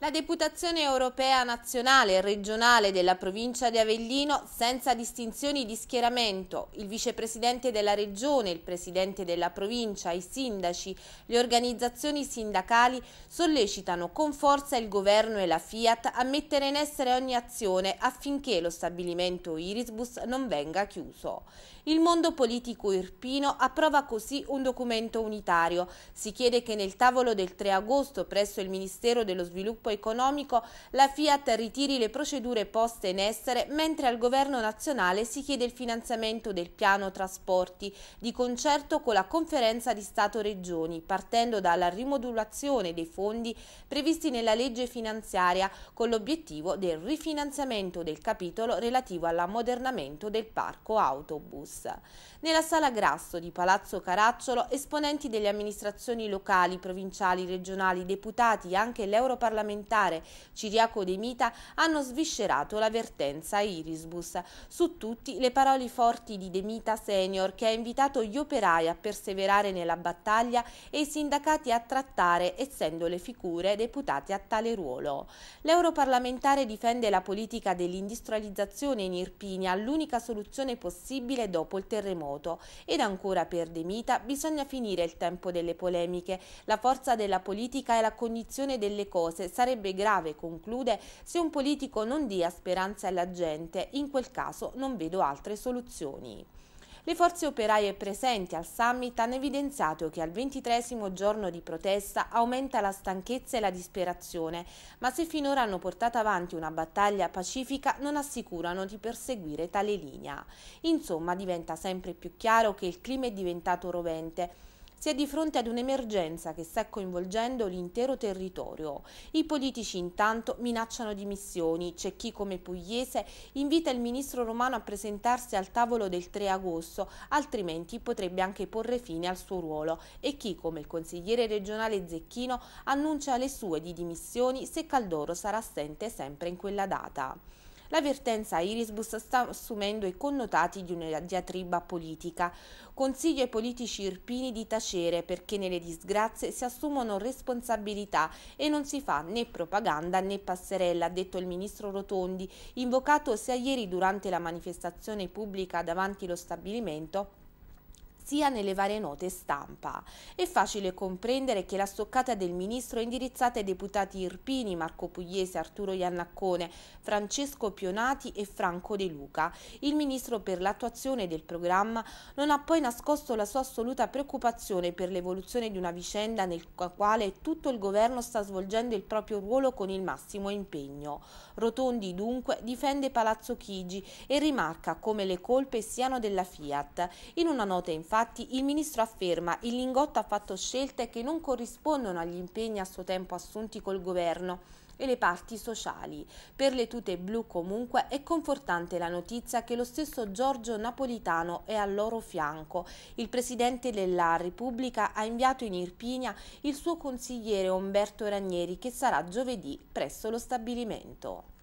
La deputazione europea nazionale e regionale della provincia di Avellino, senza distinzioni di schieramento, il vicepresidente della regione, il presidente della provincia, i sindaci, le organizzazioni sindacali sollecitano con forza il governo e la Fiat a mettere in essere ogni azione affinché lo stabilimento Irisbus non venga chiuso. Il mondo politico irpino approva così un documento unitario. Si chiede che nel tavolo del 3 agosto presso il Ministero dello Sviluppo sviluppo economico la Fiat ritiri le procedure poste in essere mentre al governo nazionale si chiede il finanziamento del piano trasporti di concerto con la conferenza di Stato-Regioni partendo dalla rimodulazione dei fondi previsti nella legge finanziaria con l'obiettivo del rifinanziamento del capitolo relativo all'ammodernamento del parco autobus. Nella sala Grasso di Palazzo Caracciolo esponenti delle amministrazioni locali, provinciali, regionali, deputati e anche l'europarlamentare parlamentare Ciriaco De Mita hanno sviscerato vertenza Irisbus. Su tutti le parole forti di De Mita Senior che ha invitato gli operai a perseverare nella battaglia e i sindacati a trattare essendo le figure deputate a tale ruolo. L'europarlamentare difende la politica dell'industrializzazione in Irpinia, l'unica soluzione possibile dopo il terremoto. Ed ancora per De Mita bisogna finire il tempo delle polemiche. La forza della politica è la cognizione delle cose, sarebbe sarebbe grave, conclude, se un politico non dia speranza alla gente. In quel caso non vedo altre soluzioni. Le forze operaie presenti al summit hanno evidenziato che al ventitresimo giorno di protesta aumenta la stanchezza e la disperazione, ma se finora hanno portato avanti una battaglia pacifica non assicurano di perseguire tale linea. Insomma diventa sempre più chiaro che il clima è diventato rovente si è di fronte ad un'emergenza che sta coinvolgendo l'intero territorio. I politici intanto minacciano dimissioni. C'è chi come Pugliese invita il ministro Romano a presentarsi al tavolo del 3 agosto, altrimenti potrebbe anche porre fine al suo ruolo. E chi come il consigliere regionale Zecchino annuncia le sue di dimissioni se Caldoro sarà assente sempre in quella data l'avvertenza Irisbus sta assumendo i connotati di una diatriba politica. Consiglio ai politici irpini di tacere perché nelle disgrazie si assumono responsabilità e non si fa né propaganda né passerella, ha detto il ministro Rotondi, invocato sia ieri durante la manifestazione pubblica davanti lo stabilimento sia nelle varie note stampa. È facile comprendere che la stoccata del ministro è indirizzata ai deputati Irpini, Marco Pugliese, Arturo Iannaccone, Francesco Pionati e Franco De Luca. Il ministro per l'attuazione del programma non ha poi nascosto la sua assoluta preoccupazione per l'evoluzione di una vicenda nel quale tutto il governo sta svolgendo il proprio ruolo con il massimo impegno. Rotondi dunque difende Palazzo Chigi e rimarca come le colpe siano della Fiat. In una nota infatti Infatti il ministro afferma il Lingotto ha fatto scelte che non corrispondono agli impegni a suo tempo assunti col governo e le parti sociali. Per le tute blu comunque è confortante la notizia che lo stesso Giorgio Napolitano è al loro fianco. Il presidente della Repubblica ha inviato in Irpinia il suo consigliere Umberto Ranieri che sarà giovedì presso lo stabilimento.